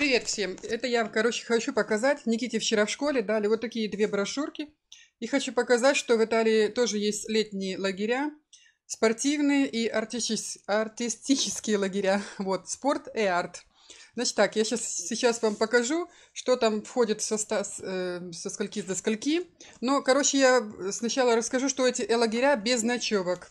Привет всем! Это я, короче, хочу показать. Никите вчера в школе дали вот такие две брошюрки. И хочу показать, что в Италии тоже есть летние лагеря, спортивные и артистические, артистические лагеря. Вот, спорт и арт. Значит так, я сейчас, сейчас вам покажу, что там входит со, э, со скольки до скольки. Но, короче, я сначала расскажу, что эти лагеря без ночевок.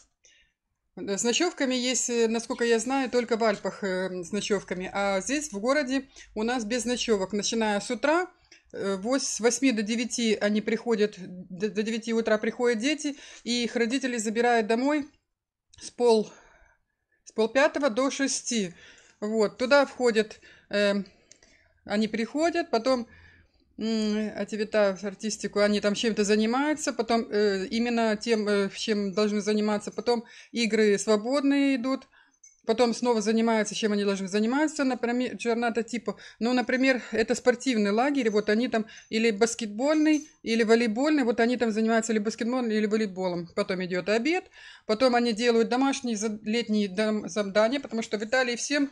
Э, с ночевками есть, э, насколько я знаю, только в Альпах эм, с ночевками. А здесь, в городе, у нас без ночевок. Начиная с утра, э, с 8 до 9 они приходят, до 9 утра приходят дети, и их родители забирают домой с пол, с пол пятого до 6. Вот, туда входят, э, они приходят, потом а эти вита артистику, они там чем-то занимаются, потом э, именно тем, э, чем должны заниматься, потом игры свободные идут, потом снова занимаются, чем они должны заниматься, например, джорната типа, ну, например, это спортивный лагерь, вот они там или баскетбольный, или волейбольный, вот они там занимаются или баскетболом, или волейболом. Потом идет обед, потом они делают домашние летние задания, потому что в Италии всем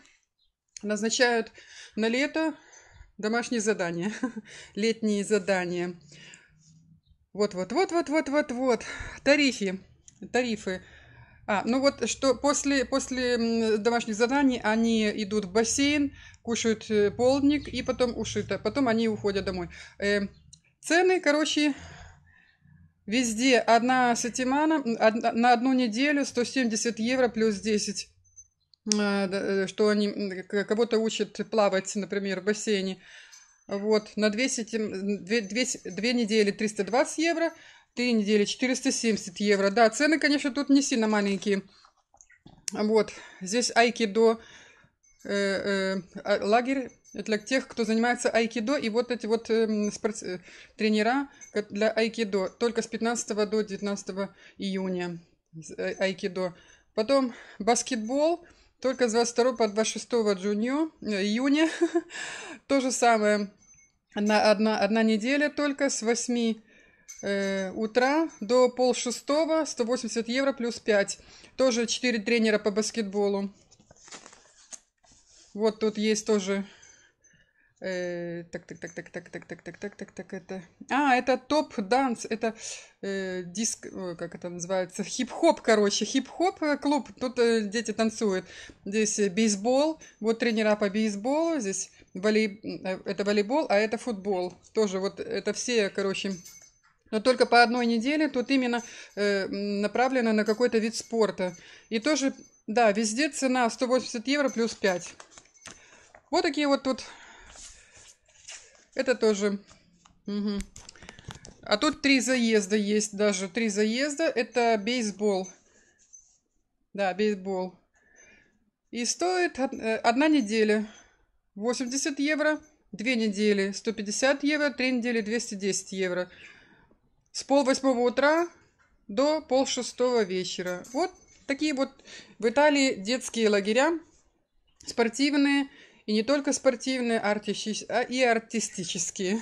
назначают на лето Домашние задания, летние задания. Вот-вот-вот-вот-вот-вот-вот. Тарифы. Тарифы. А, ну вот что после, после домашних заданий они идут в бассейн, кушают э, полдник и потом ушито. Потом они уходят домой. Э, цены, короче, везде одна сатимана, од, на одну неделю 170 евро плюс 10 а, э, что они кого-то учат плавать, например, в бассейне. Вот, на 200, 2, 2, 2 недели 320 евро, 3 недели 470 евро. Да, цены, конечно, тут не сильно маленькие. Вот, здесь айкидо, э, э, а, лагерь для тех, кто занимается айкидо, и вот эти вот эм, э, спорт, тренера для айкидо, только с 15 до 19 июня э, айкидо. Потом баскетбол – только с 22 по 26 джунью, э, июня то же самое. Одна, одна, одна неделя только с 8 э, утра до полшестого, 180 евро плюс 5. Тоже 4 тренера по баскетболу. Вот тут есть тоже так, так, так, так, так, так, так, так, так, так, так, это... А, это топ-данс, это диск, как это называется, хип-хоп, короче, хип-хоп клуб, тут дети танцуют. Здесь бейсбол, вот тренера по бейсболу, здесь волей... это волейбол, а это футбол. Тоже вот это все, короче, но только по одной неделе, тут именно э, направлено на какой-то вид спорта. И тоже, да, везде цена 180 евро плюс 5. Вот такие вот тут это тоже. Угу. А тут три заезда есть даже. Три заезда. Это бейсбол. Да, бейсбол. И стоит э, одна неделя 80 евро, две недели 150 евро, три недели 210 евро. С пол восьмого утра до пол шестого вечера. Вот такие вот в Италии детские лагеря спортивные, и не только спортивные, а и артистические.